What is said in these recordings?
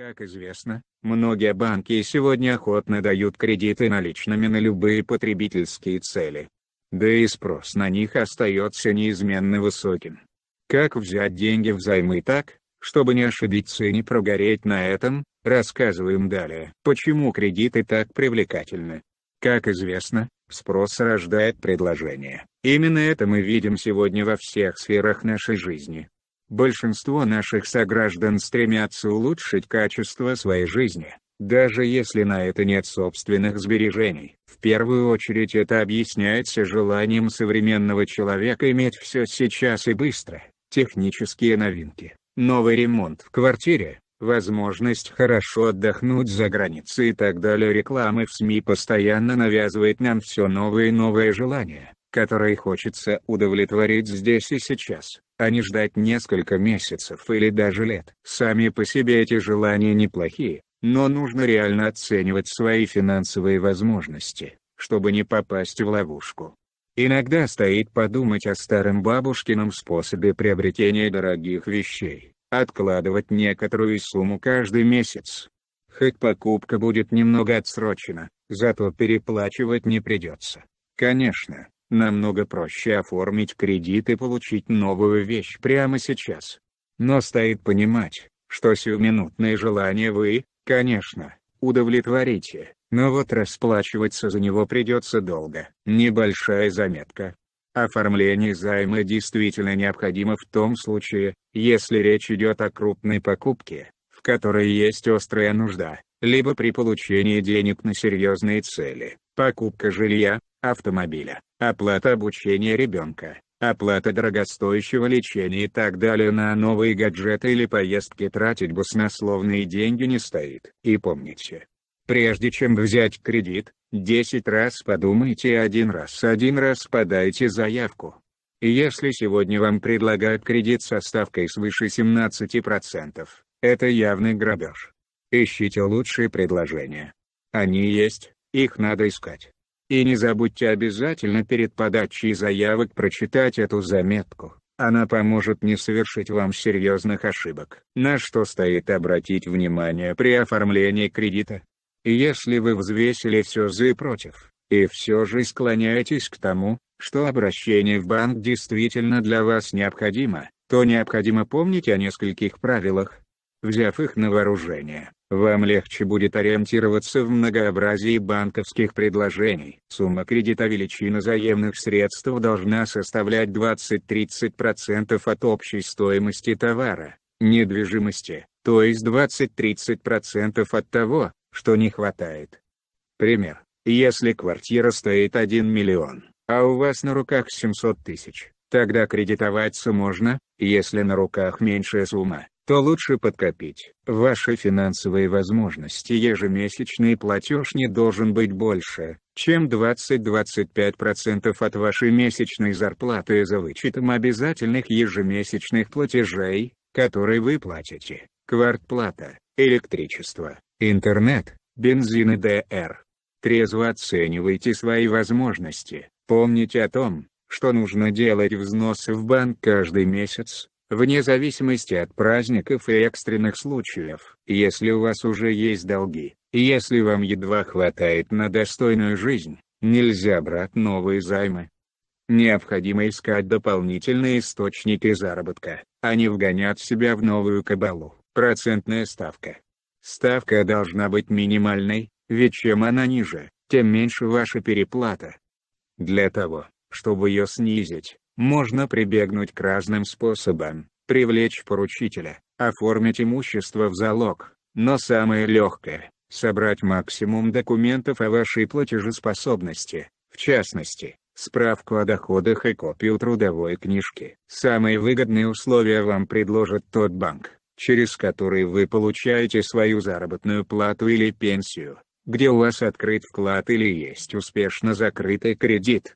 Как известно, многие банки сегодня охотно дают кредиты наличными на любые потребительские цели. Да и спрос на них остается неизменно высоким. Как взять деньги взаймы так, чтобы не ошибиться и не прогореть на этом, рассказываем далее. Почему кредиты так привлекательны? Как известно, спрос рождает предложение. Именно это мы видим сегодня во всех сферах нашей жизни. Большинство наших сограждан стремятся улучшить качество своей жизни, даже если на это нет собственных сбережений. В первую очередь это объясняется желанием современного человека иметь все сейчас и быстро, технические новинки, новый ремонт в квартире, возможность хорошо отдохнуть за границей и так далее. Рекламы в СМИ постоянно навязывает нам все новые и новые желания, которые хочется удовлетворить здесь и сейчас, а не ждать несколько месяцев или даже лет. Сами по себе эти желания неплохие, но нужно реально оценивать свои финансовые возможности, чтобы не попасть в ловушку. Иногда стоит подумать о старом бабушкином способе приобретения дорогих вещей, откладывать некоторую сумму каждый месяц. Хоть покупка будет немного отсрочена, зато переплачивать не придется. Конечно, намного проще оформить кредит и получить новую вещь прямо сейчас. Но стоит понимать, что сиюминутное желание вы, конечно, удовлетворите, но вот расплачиваться за него придется долго. Небольшая заметка. Оформление займа действительно необходимо в том случае, если речь идет о крупной покупке, в которой есть острая нужда, либо при получении денег на серьезные цели, покупка жилья, автомобиля, оплата обучения ребенка, оплата дорогостоящего лечения и так далее на новые гаджеты или поездки тратить баснословные деньги не стоит. И помните, прежде чем взять кредит, 10 раз подумайте и один раз один раз подайте заявку. Если сегодня вам предлагают кредит со ставкой свыше 17%, это явный грабеж. Ищите лучшие предложения. Они есть, их надо искать. И не забудьте обязательно перед подачей заявок прочитать эту заметку. Она поможет не совершить вам серьезных ошибок. На что стоит обратить внимание при оформлении кредита? Если вы взвесили все за и против, и все же склоняетесь к тому, что обращение в банк действительно для вас необходимо, то необходимо помнить о нескольких правилах, взяв их на вооружение. Вам легче будет ориентироваться в многообразии банковских предложений. Сумма кредита величина заемных средств должна составлять 20-30% от общей стоимости товара, недвижимости, то есть 20-30% от того, что не хватает. Пример. Если квартира стоит 1 миллион, а у вас на руках 700 тысяч, тогда кредитоваться можно, если на руках меньшая сумма, то лучше подкопить. Ваши финансовые возможности ежемесячный платеж не должен быть больше, чем 20-25% от вашей месячной зарплаты за вычетом обязательных ежемесячных платежей, которые вы платите, квартплата, электричество, интернет, бензин и ДР. Трезво оценивайте свои возможности, помните о том, что нужно делать взносы в банк каждый месяц, вне зависимости от праздников и экстренных случаев, если у вас уже есть долги, если вам едва хватает на достойную жизнь, нельзя брать новые займы. Необходимо искать дополнительные источники заработка, а не вгонять себя в новую кабалу. Процентная ставка. Ставка должна быть минимальной, ведь чем она ниже, тем меньше ваша переплата. Для того, чтобы ее снизить, можно прибегнуть к разным способам, привлечь поручителя, оформить имущество в залог, но самое легкое – собрать максимум документов о вашей платежеспособности, в частности, справку о доходах и копию трудовой книжки. Самые выгодные условия вам предложит тот банк, через который вы получаете свою заработную плату или пенсию, где у вас открыт вклад или есть успешно закрытый кредит.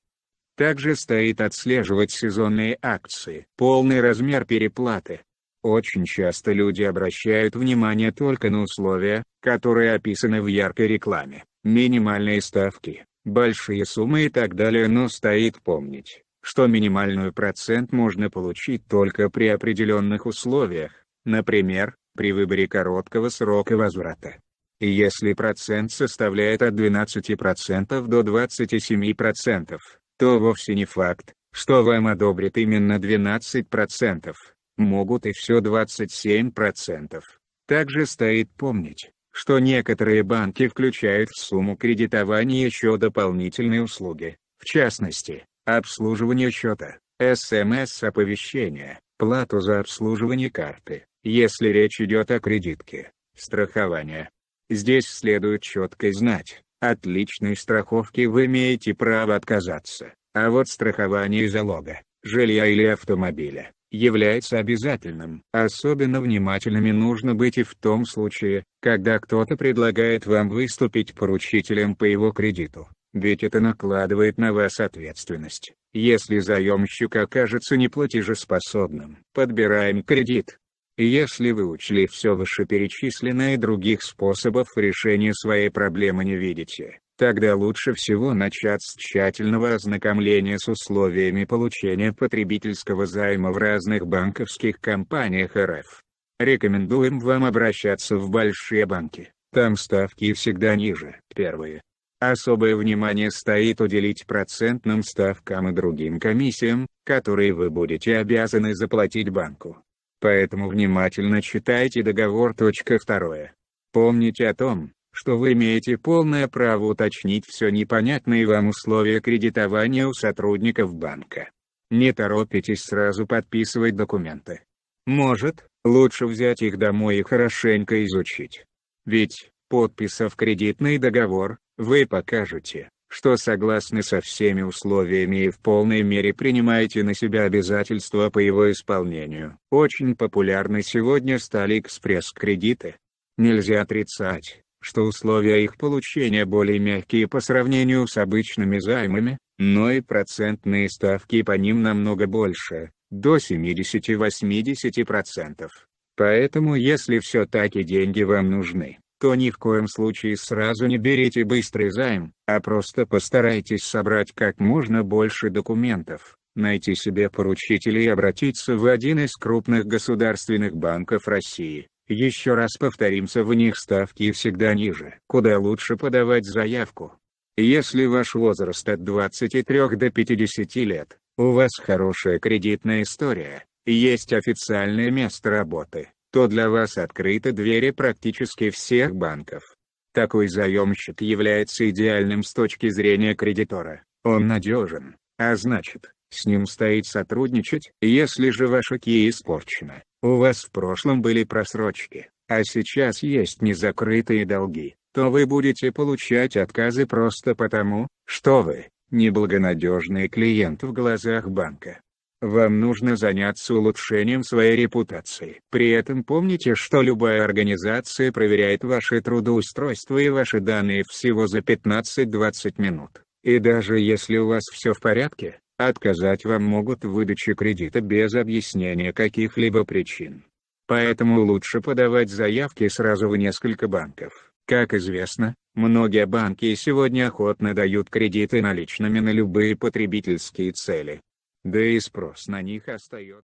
Также стоит отслеживать сезонные акции. Полный размер переплаты. Очень часто люди обращают внимание только на условия, которые описаны в яркой рекламе, минимальные ставки, большие суммы и так далее, но стоит помнить, что минимальную процент можно получить только при определенных условиях, например, при выборе короткого срока возврата. И если процент составляет от 12% до 27%, то вовсе не факт, что вам одобрят именно 12%, могут и все 27%. Также стоит помнить, что некоторые банки включают в сумму кредитования еще дополнительные услуги, в частности, обслуживание счета, СМС-оповещение, эм плату за обслуживание карты, если речь идет о кредитке, страхование. Здесь следует четко знать, от личной страховки вы имеете право отказаться, а вот страхование залога, жилья или автомобиля, является обязательным. Особенно внимательными нужно быть и в том случае, когда кто-то предлагает вам выступить поручителем по его кредиту, ведь это накладывает на вас ответственность, если заемщик окажется неплатежеспособным. Подбираем кредит если вы учли все вышеперечисленное и других способов решения своей проблемы не видите, тогда лучше всего начать с тщательного ознакомления с условиями получения потребительского займа в разных банковских компаниях РФ. Рекомендуем вам обращаться в большие банки, там ставки всегда ниже. Первые. Особое внимание стоит уделить процентным ставкам и другим комиссиям, которые вы будете обязаны заплатить банку. Поэтому внимательно читайте договор. Второе. Помните о том, что вы имеете полное право уточнить все непонятные вам условия кредитования у сотрудников банка. Не торопитесь сразу подписывать документы. Может, лучше взять их домой и хорошенько изучить. Ведь, подписав кредитный договор, вы покажете, что согласны со всеми условиями и в полной мере принимаете на себя обязательства по его исполнению. Очень популярны сегодня стали экспресс-кредиты. Нельзя отрицать, что условия их получения более мягкие по сравнению с обычными займами, но и процентные ставки по ним намного больше, до 70-80%. Поэтому если все-таки деньги вам нужны, то ни в коем случае сразу не берите быстрый займ, а просто постарайтесь собрать как можно больше документов, найти себе поручителей и обратиться в один из крупных государственных банков России. Еще раз повторимся, в них ставки всегда ниже. Куда лучше подавать заявку. Если ваш возраст от 23 до 50 лет, у вас хорошая кредитная история, есть официальное место работы, то для вас открыты двери практически всех банков. Такой заемщик является идеальным с точки зрения кредитора, он надежен, а значит, с ним стоит сотрудничать. Если же ваша кия испорчена, у вас в прошлом были просрочки, а сейчас есть незакрытые долги, то вы будете получать отказы просто потому, что вы – неблагонадежный клиент в глазах банка. Вам нужно заняться улучшением своей репутации. При этом помните, что любая организация проверяет ваше трудоустройство и ваши данные всего за 15-20 минут. И даже если у вас все в порядке, отказать вам могут в выдаче кредита без объяснения каких-либо причин. Поэтому лучше подавать заявки сразу в несколько банков. Как известно, многие банки сегодня охотно дают кредиты наличными на любые потребительские цели, да и спрос на них остается.